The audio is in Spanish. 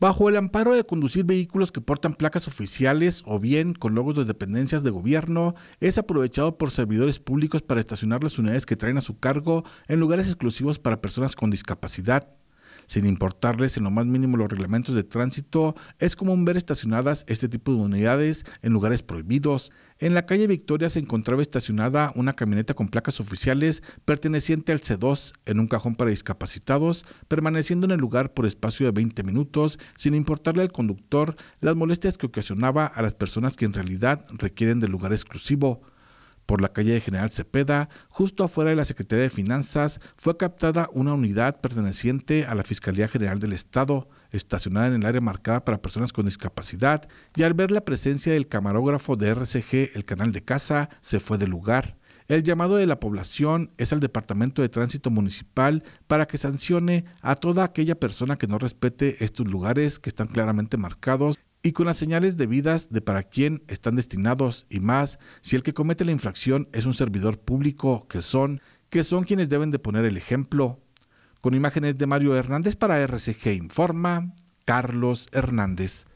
bajo el amparo de conducir vehículos que portan placas oficiales o bien con logos de dependencias de gobierno, es aprovechado por servidores públicos para estacionar las unidades que traen a su cargo en lugares exclusivos para personas con discapacidad sin importarles en lo más mínimo los reglamentos de tránsito, es común ver estacionadas este tipo de unidades en lugares prohibidos. En la calle Victoria se encontraba estacionada una camioneta con placas oficiales perteneciente al C2 en un cajón para discapacitados, permaneciendo en el lugar por espacio de 20 minutos, sin importarle al conductor las molestias que ocasionaba a las personas que en realidad requieren del lugar exclusivo por la calle de General Cepeda, justo afuera de la Secretaría de Finanzas, fue captada una unidad perteneciente a la Fiscalía General del Estado, estacionada en el área marcada para personas con discapacidad, y al ver la presencia del camarógrafo de RCG, el canal de casa, se fue del lugar. El llamado de la población es al Departamento de Tránsito Municipal para que sancione a toda aquella persona que no respete estos lugares que están claramente marcados y con las señales debidas de para quién están destinados y más si el que comete la infracción es un servidor público que son que son quienes deben de poner el ejemplo. Con imágenes de Mario Hernández para RCG Informa, Carlos Hernández.